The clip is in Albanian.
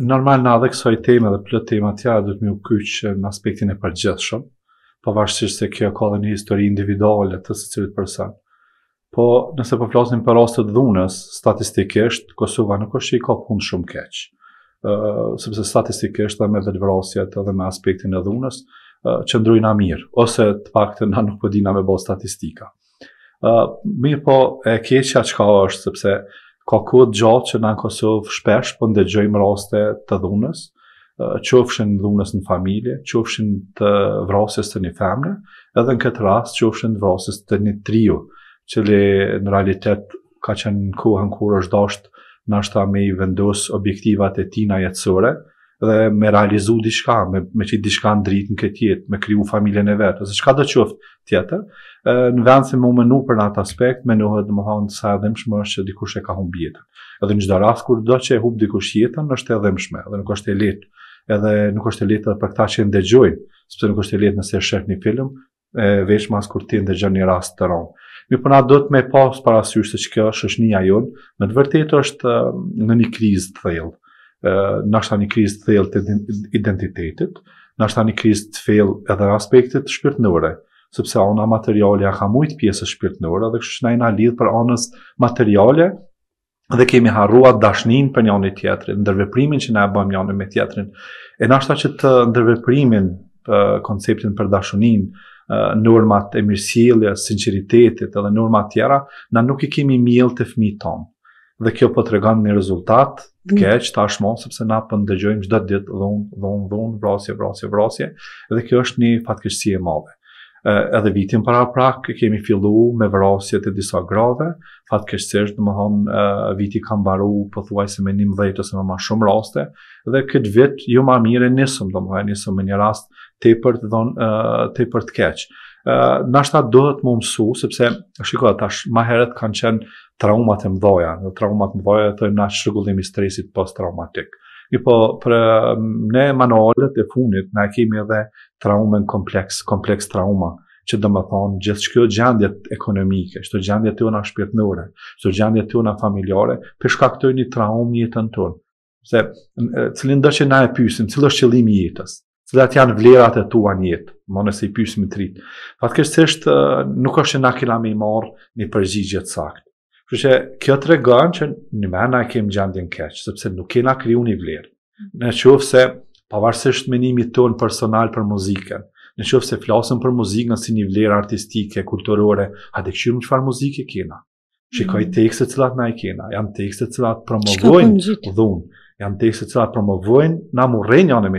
Normal në adhe kësoj teme dhe plët tema atja, dhe të mi u kyqë eh, në aspektin e përgjithë shumë, përvashësirë se kjo ka dhe një histori individuale të së cilët përsan. Po nëse përflasin po për rastet dhunës, statistikisht, Kosova nuk është që i ka punë shumë keqë. Eh, sëpse statistikisht dhe me vetë vrasjet dhe me aspektin e dhunës, eh, që ndrujna mirë, ose të pak të nga nuk përdina po me bo statistika. Mirë po e keqëja që ka është, sëpse ka kod gjatë që në në Kosovë shpesh, për po ndëgjëjmë raste të dhunës, qofshin dhunës në familje, qofshin të vrasës të një femre, edhe në këtë rast qofshin të vrasës të një triu, që në realitet ka qenë në kohën kur është dashtë në ta me i vendosë objektivat e tina jetësore, dhe me realizu diçka, me, me qitë diçka në dritë në këtë jetë, me kriju familjen e vetë, ose qka do qëftë tjetër, e, në vend se mu menu për në atë aspekt, menuhet dhe më thonë sa edhe mshme është që dikush e ka hum bjetën. Edhe në gjda rast, kur do që e hum dikush jetën, është edhe mshme, edhe nuk është e letë, edhe nuk është e letë edhe për këta që e ndegjojnë, sepse nuk është e letë nëse e shërë një film, e, veç mas kur ti ndegjën një rast të ronë. Mi përna do të me pas parasysh se që kjo është një ajon, me të vërtetë është në një krizë të thellë në është ta një kriz të thellë të identitetit, në është ta një kriz të fellë edhe aspektit të shpirtënore, sëpse ona materiale ka mujtë pjesë shpirtnore dhe kështë që nëjna lidhë për anës materiale, dhe kemi harrua dashnin për njënë i tjetërin, ndërveprimin që ne e bëm njënë me tjetërin. E në është ta që të ndërveprimin, konceptin për dashunin, nërmat e mirësilje, sinceritetit edhe nërmat tjera, na nuk i kemi mjëllë të fmi tonë dhe kjo po të një rezultat të mhm. keq tashmë sepse na po ndëgjojmë çdo ditë dhun dhun dhun vrasje vrasje vrasje dhe kjo është një fatkeqësi e madhe. Ë edhe vitin para prak kemi filluar me vrasjet e disa grave, fatkeqësisht do viti ka mbaruar pothuajse me 19 ose më, shumë raste dhe këtë vit jo më mirë nisëm domethënë nisëm me një rast te për të dhonë, te për të keqë. Uh, nashta dohet më mësu, sepse, shikoj, tash, ma heret kanë qenë traumat e mdoja, në traumat mdoja, të nga shrygullimi stresit post-traumatik. Një po, për ne manualet e funit, na kemi edhe traumën kompleks, kompleks trauma, që dhe më thonë, gjithë shkjo gjandjet ekonomike, shto gjandjet të una shpjetnure, shto gjandjet të una familjare, përshka këtoj një traum një jetën tërë. Se, cilin dhe që na e pysim, cilë është qëlimi jetës? cilat janë vlerat e tua në jetë, më nëse i pyesim i tretë. Fatkeqësisht nuk është se na kemi më marr një përgjigje të saktë. Kështu që kjo tregon që në mend na kemi gjendjen keq, sepse nuk kena kriju një vlerë. Në qoftë se pavarësisht menimit ton personal për muzikën, në qoftë se flasim për muzikë si një vlerë artistike, kulturore, a dhe këshirëm qëfar muzikë e kena? Shikoj mm. tekste cilat na i kena, janë tekste cilat promovojnë po dhunë, janë tekste cilat promovojnë na murenja në